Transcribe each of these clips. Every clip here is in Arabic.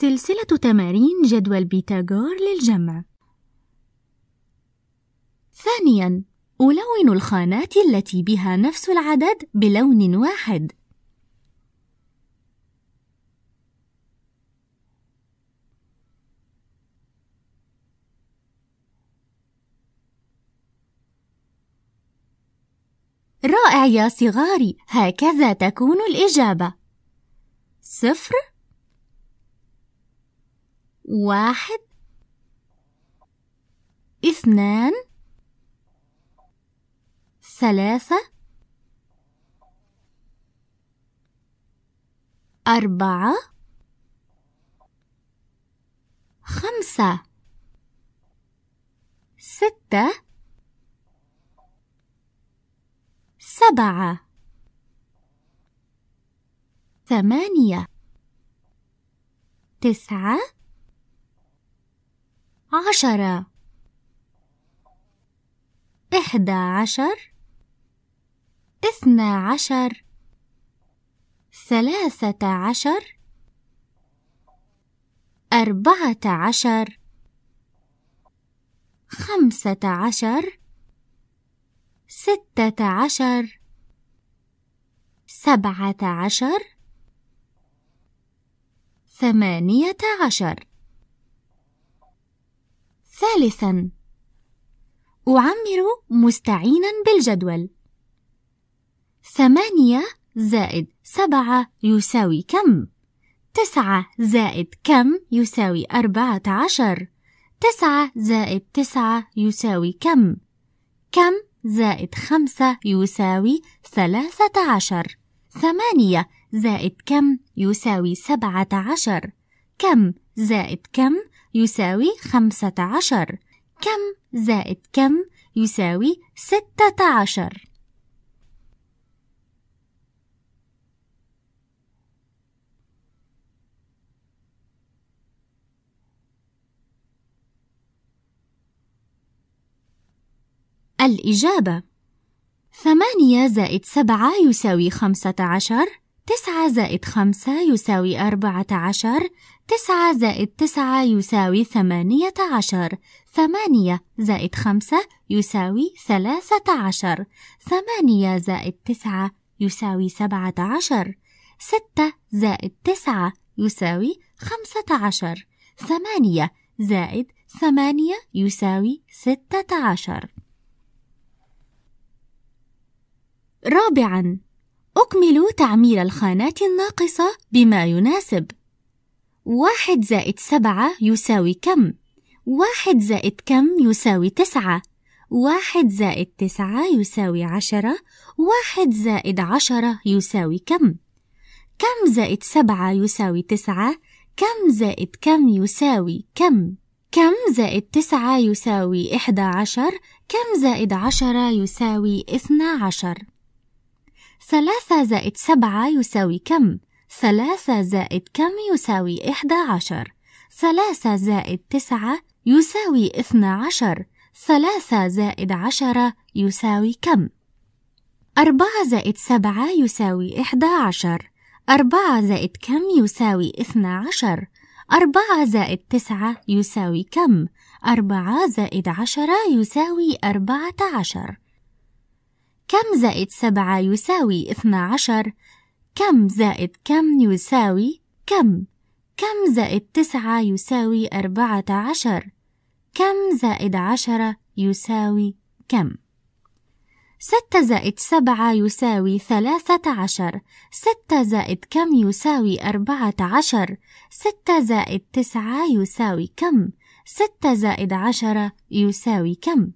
سلسلة تمارين جدول بيتاغور للجمع. ثانياً، ألون الخانات التي بها نفس العدد بلون واحد. رائع يا صغاري، هكذا تكون الإجابة. صفر واحد اثنان ثلاثة أربعة خمسة ستة سبعة ثمانية تسعة عشرة إحدى عشر اثنى عشر ثلاثة عشر أربعة عشر خمسة عشر ستة عشر سبعة عشر ثمانية عشر ثالثا أعمر مستعينا بالجدول ثمانية زائد سبعة يساوي كم؟ تسعة زائد كم يساوي أربعة عشر تسعة زائد تسعة يساوي كم؟ كم زائد خمسة يساوي ثلاثة عشر ثمانية زائد كم يساوي سبعة عشر كم زائد كم يساوي خمسة عشر كم زائد كم يساوي ستة عشر الإجابة ثمانية زائد سبعة يساوي خمسة عشر تسعة زائد خمسة يساوي أربعة عشر تسعة زائد تسعة يساوي ثمانية عشر ثمانية زائد خمسة يساوي ثلاثة عشر ثمانية زائد تسعة يساوي سبعة عشر ستة زائد تسعة يساوي خمسة عشر ثمانية زائد ثمانية يساوي ستة عشر رابعاً أكمل تعمير الخانات الناقصة بما يناسب واحد زائد سبعة يساوي كم؟ واحد زائد كم يساوي تسعة واحد زائد تسعة يساوي عشرة واحد زائد عشرة يساوي كم؟ كم زائد سبعة يساوي تسعة؟ كم زائد كم يساوي كم؟ كم زائد تسعة يساوي إحدى عشر؟ كم زائد عشرة يساوي اثني عشر؟ ثلاثة زائد سبعة يساوي كم؟ ثلاثة زائد كم يساوي إحدى عشر ثلاثة زائد تسعة يساوي اثنى عشر ثلاثة زائد عشرة يساوي كم؟ أربعة زائد سبعة يساوي إحدى عشر أربعة زائد كم يساوي اثنى عشر أربعة زائد تسعة يساوي كم؟ أربعة زائد عشرة يساوي أربعة عشر كم زائد سبعة يساوي اثنا عشر كم زائد كم يساوي كم كم زائد تسعة يساوي أربعة عشر كم زائد عشرة يساوي كم ستة زائد سبعة يساوي ثلاثة عشر ستة زائد كم يساوي أربعة عشر ستة زائد تسعة يساوي كم ستة زائد عشرة يساوي كم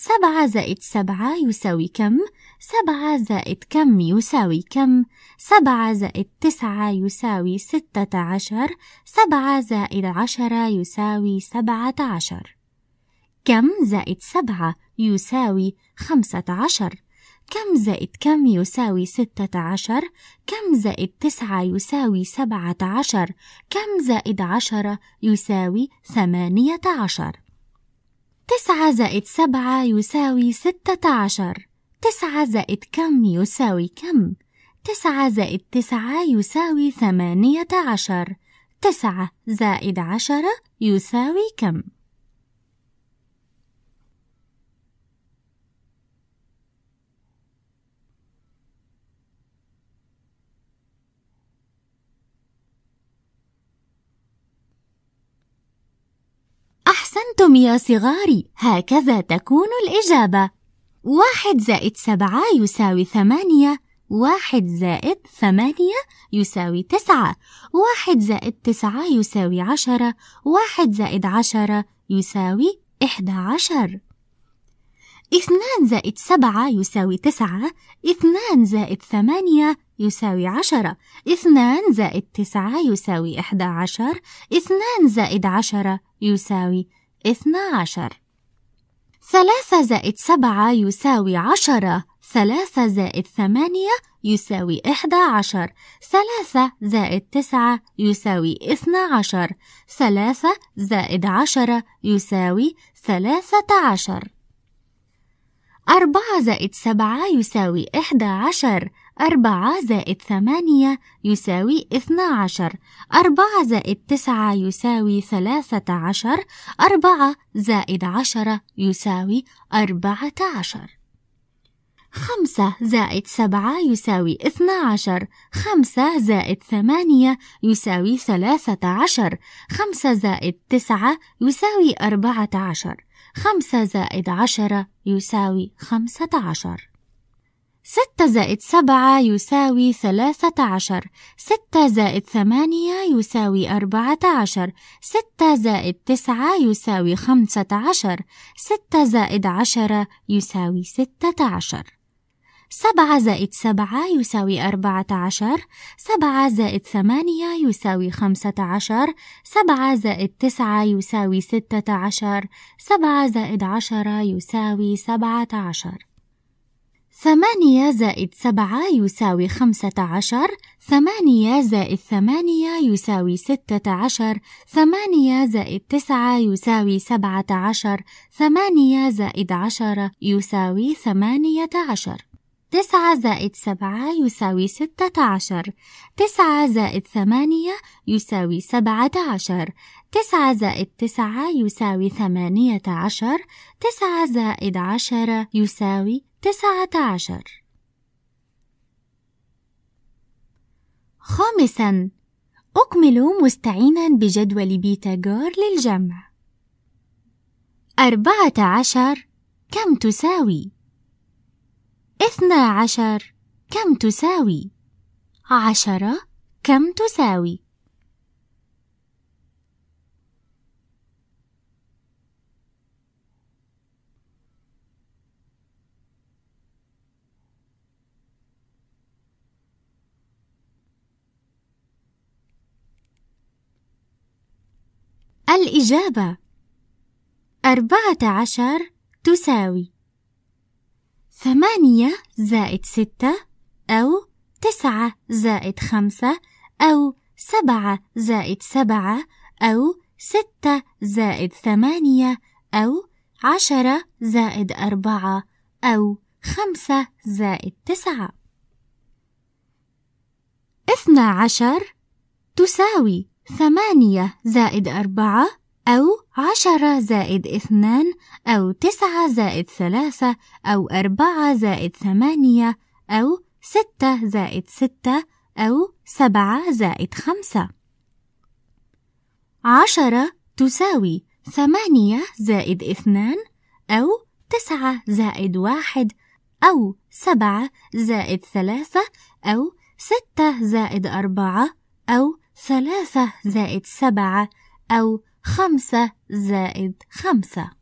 سبعة زائد سبعة يساوي كم؟ سبعة زائد كم يساوي كم؟ سبعة زائد تسعة يساوي ستة عشر سبعة زائد عشرة يساوي سبعة عشر كم زائد سبعة يساوي خمسة عشر كم زائد كم يساوي ستة عشر كم زائد تسعة يساوي سبعة عشر كم زائد عشرة يساوي ثمانية عشر تسعة زائد سبعة يساوي ستة عشر تسعة زائد كم يساوي كم تسعة زائد تسعة يساوي ثمانية عشر تسعة زائد عشرة يساوي كم أحسنتم يا صغاري هكذا تكون الإجابة واحد زائد سبعة يساوي ثمانية واحد زائد ثمانية يساوي تسعة واحد زائد تسعة يساوي عشرة واحد زائد عشرة يساوي إحدى عشر اثنان زائد سبعة يساوي تسعة اثنان زائد ثمانية يساوي عشرة اثنان زائد تسعة يساوي إحدى عشر اثنان زائد عشرة يساوي اثنا عشر ثلاثة زائد سبعة يساوي عشرة ثلاثة زائد ثمانية يساوي إحدى عشر ثلاثة زائد تسعة يساوي اثنا عشر ثلاثة زائد عشرة يساوي ثلاثة عشر أربعة زائد سبعة يساوي إحدى عشر أربعة زائد ثمانية يساوي اثنا عشر أربعة زائد تسعة يساوي ثلاثة عشر أربعة زائد عشرة يساوي أربعة عشر خمسة زائد سبعة يساوي اثنا عشر خمسة زائد ثمانية يساوي ثلاثة عشر خمسة زائد تسعة يساوي أربعة عشر خمسة زائد عشرة يساوي خمسة عشر ستة زائد سبعة يساوي ثلاثة عشر ستة زائد ثمانية يساوي أربعة عشر ستة زائد تسعة يساوي خمسة عشر ستة زائد عشرة يساوي ستة عشر سبعة زائد سبعة يساوي أربعة عشر سبعة زائد ثمانية يساوي خمسة عشر سبعة زائد تسعة يساوي ستة عشر سبعة زائد عشرة يساوي سبعة عشر ثمانية زائد سبعة يساوي خمسة عشر ثمانية زائد ثمانية يساوي ستة عشر ثمانية زائد تسعة يساوي سبعة عشر ثمانية زائد عشرة يساوي ثمانية عشر تسعة زائد سبعة يساوي ستة عشر تسعة زائد ثمانية يساوي سبعة عشر تسعة زائد تسعة يساوي ثمانية عشر تسعة زائد عشرة يساوي تسعة عشر خامساً أكمل مستعيناً بجدول بيتاغور للجمع أربعة عشر كم تساوي؟ اثنا عشر كم تساوي؟ عشرة كم تساوي؟ الإجابة أربعة عشر تساوي ثمانية زائد ستة أو تسعة زائد خمسة أو سبعة زائد سبعة أو ستة زائد ثمانية أو عشرة زائد أربعة أو خمسة زائد تسعة اثنا عشر تساوي ثمانية زائد أربعة أو عشرة زائد اثنان أو تسعة زائد ثلاثة أو أربعة زائد ثمانية أو ستة زائد ستة أو سبعة زائد خمسة عشرة تساوي ثمانية زائد اثنان أو تسعة زائد واحد أو سبعة زائد ثلاثة أو ستة زائد أربعة أو ثلاثة زائد سبعة أو خمسة زائد خمسة